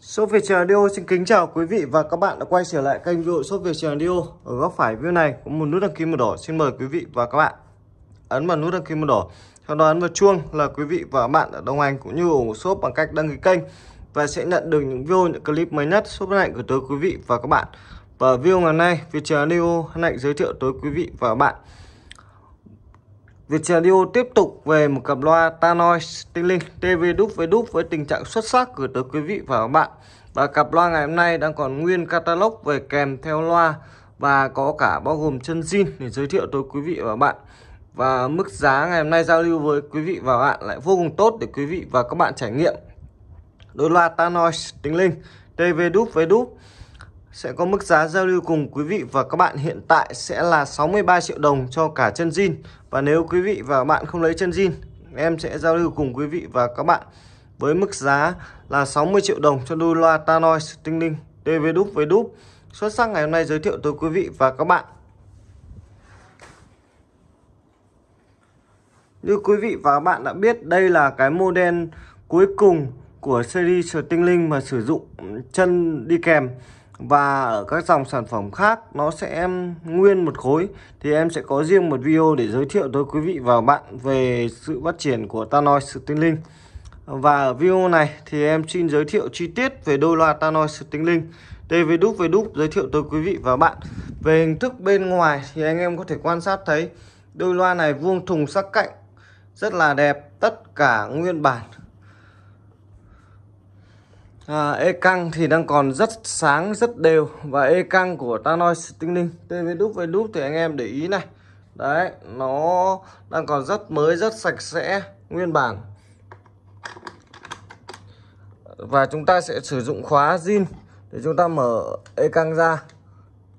Shop về Radio xin kính chào quý vị và các bạn đã quay trở lại kênh video Shop về Radio Ở góc phải video này có một nút đăng ký màu đỏ Xin mời quý vị và các bạn ấn vào nút đăng ký màu đỏ Sau đó ấn vào chuông là quý vị và các bạn đã đồng hành cũng như ủng hộ Shop bằng cách đăng ký kênh Và sẽ nhận được những video, những clip mới nhất Shop hạnh của tới quý vị và các bạn Và video ngày hôm nay, Việt Radio hạnh giới thiệu tới quý vị và các bạn Viettradio tiếp tục về một cặp loa Tannoy Stirling TV đúc với đúc với tình trạng xuất sắc gửi tới quý vị và các bạn. Và cặp loa ngày hôm nay đang còn nguyên catalog về kèm theo loa và có cả bao gồm chân zin để giới thiệu tới quý vị và các bạn. Và mức giá ngày hôm nay giao lưu với quý vị và các bạn lại vô cùng tốt để quý vị và các bạn trải nghiệm. Đôi loa Tannoy Stirling TV đúc với đúc sẽ có mức giá giao lưu cùng quý vị và các bạn hiện tại sẽ là 63 triệu đồng cho cả chân zin và nếu quý vị và bạn không lấy chân zin em sẽ giao lưu cùng quý vị và các bạn với mức giá là 60 triệu đồng cho đôi loa Tanoise tinh linh DV đúp với đúp xuất sắc ngày hôm nay giới thiệu tới quý vị và các bạn Như quý vị và các bạn đã biết đây là cái model cuối cùng của series tinh linh mà sử dụng chân đi kèm và ở các dòng sản phẩm khác nó sẽ nguyên một khối thì em sẽ có riêng một video để giới thiệu tới quý vị và bạn về sự phát triển của tanoi linh và ở video này thì em xin giới thiệu chi tiết về đôi loa tanoi Stingling đây về đúc về đúc giới thiệu tới quý vị và bạn về hình thức bên ngoài thì anh em có thể quan sát thấy đôi loa này vuông thùng sắc cạnh rất là đẹp tất cả nguyên bản À, e căng thì đang còn rất sáng rất đều và e căng của Tanoi Linh TV đúp với đúp thì anh em để ý này đấy nó đang còn rất mới rất sạch sẽ nguyên bản và chúng ta sẽ sử dụng khóa zin để chúng ta mở e căng ra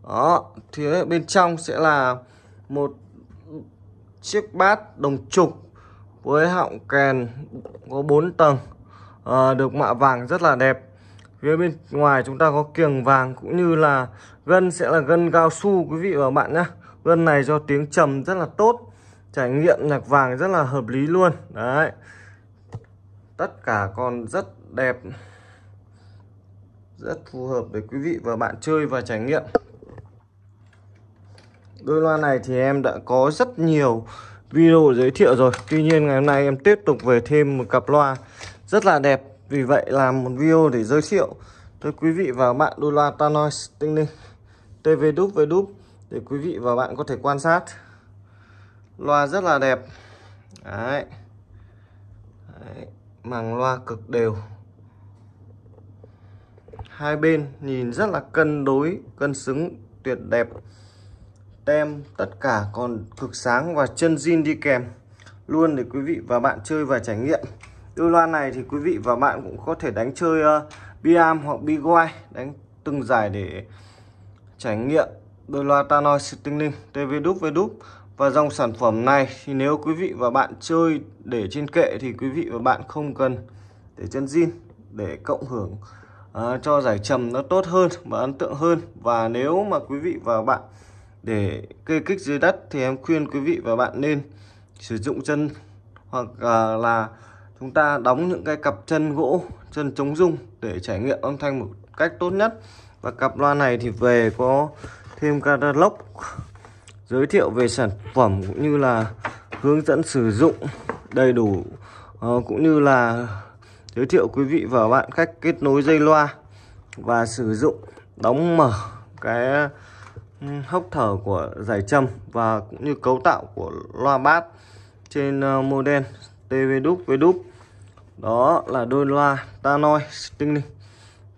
đó thì bên trong sẽ là một chiếc bát đồng trục với họng kèn có 4 tầng à, được mạ vàng rất là đẹp phía bên ngoài chúng ta có kiềng vàng cũng như là gân sẽ là gân cao su quý vị và các bạn nhé gân này do tiếng trầm rất là tốt trải nghiệm nhạc vàng rất là hợp lý luôn đấy tất cả còn rất đẹp rất phù hợp để quý vị và bạn chơi và trải nghiệm đôi loa này thì em đã có rất nhiều video giới thiệu rồi tuy nhiên ngày hôm nay em tiếp tục về thêm một cặp loa rất là đẹp vì vậy làm một video để giới thiệu tới quý vị và bạn đôi loa Tanoise tinh linh TV đúp với đúp để quý vị và bạn có thể quan sát loa rất là đẹp đấy, đấy. màng loa cực đều hai bên nhìn rất là cân đối cân xứng tuyệt đẹp tem tất cả còn cực sáng và chân zin đi kèm luôn để quý vị và bạn chơi và trải nghiệm đôi loa này thì quý vị và bạn cũng có thể đánh chơi uh, ờ, biam hoặc biguai đánh từng giải để trải nghiệm đôi loa Tanoi Stingling TVDUP và dòng sản phẩm này thì nếu quý vị và bạn chơi để trên kệ thì quý vị và bạn không cần để chân zin để cộng hưởng uh, cho giải trầm nó tốt hơn và ấn tượng hơn và nếu mà quý vị và bạn để cây kích dưới đất thì em khuyên quý vị và bạn nên sử dụng chân hoặc uh, là chúng ta đóng những cái cặp chân gỗ chân chống rung để trải nghiệm âm thanh một cách tốt nhất và cặp loa này thì về có thêm catalog giới thiệu về sản phẩm cũng như là hướng dẫn sử dụng đầy đủ uh, cũng như là giới thiệu quý vị và bạn cách kết nối dây loa và sử dụng đóng mở cái hốc thở của giải trầm và cũng như cấu tạo của loa bass trên ờ, model TV đúp với đúp đó là đôi loa Tanoi Stingling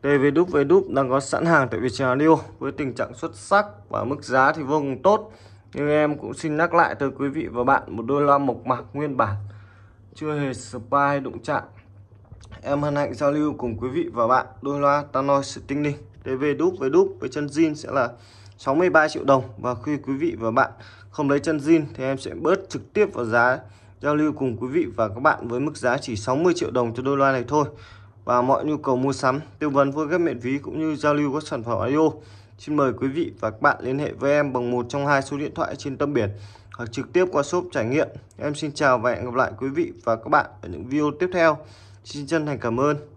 TV đúp với đúp đang có sẵn hàng tại Viettel Radio với tình trạng xuất sắc và mức giá thì vô cùng tốt nhưng em cũng xin nhắc lại tới quý vị và bạn một đôi loa mộc mạc nguyên bản chưa hề spa đụng chạm em hân hạnh giao lưu cùng quý vị và bạn đôi loa Tanoi Stingling TV đúp với đúp với chân zin sẽ là 63 triệu đồng và khi quý vị và bạn không lấy chân zin thì em sẽ bớt trực tiếp vào giá giao lưu cùng quý vị và các bạn với mức giá chỉ 60 triệu đồng cho đôi loa này thôi. Và mọi nhu cầu mua sắm, tư vấn vui ghép miễn phí cũng như giao lưu các sản phẩm audio. Xin mời quý vị và các bạn liên hệ với em bằng một trong hai số điện thoại trên tâm biển hoặc trực tiếp qua shop trải nghiệm. Em xin chào và hẹn gặp lại quý vị và các bạn ở những video tiếp theo. Xin chân thành cảm ơn.